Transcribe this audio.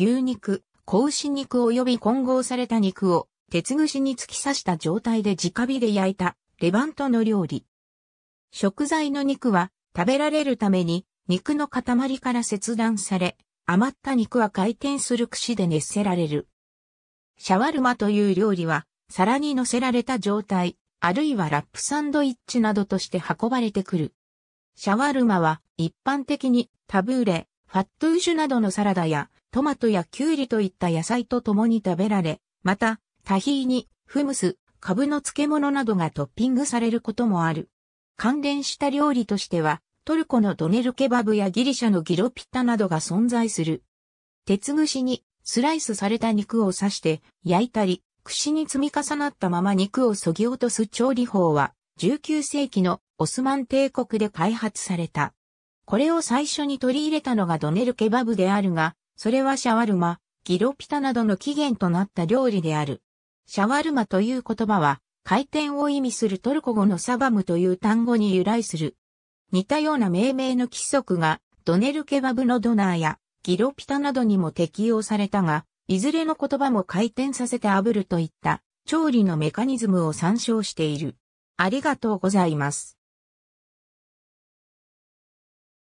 牛肉、子牛肉及び混合された肉を鉄串に突き刺した状態で直火で焼いたレバントの料理。食材の肉は食べられるために肉の塊から切断され、余った肉は回転する串で熱せられる。シャワルマという料理は皿に乗せられた状態、あるいはラップサンドイッチなどとして運ばれてくる。シャワルマは一般的にタブーレ、ファットウジュなどのサラダやトマトやキュウリといった野菜と共に食べられ、また、タヒーニ、フムス、カブの漬物などがトッピングされることもある。関連した料理としては、トルコのドネルケバブやギリシャのギロピッタなどが存在する。鉄串にスライスされた肉を刺して焼いたり、串に積み重なったまま肉をそぎ落とす調理法は、19世紀のオスマン帝国で開発された。これを最初に取り入れたのがドネルケバブであるが、それはシャワルマ、ギロピタなどの起源となった料理である。シャワルマという言葉は、回転を意味するトルコ語のサバムという単語に由来する。似たような命名の規則が、ドネルケバブのドナーや、ギロピタなどにも適用されたが、いずれの言葉も回転させて炙るといった、調理のメカニズムを参照している。ありがとうございます。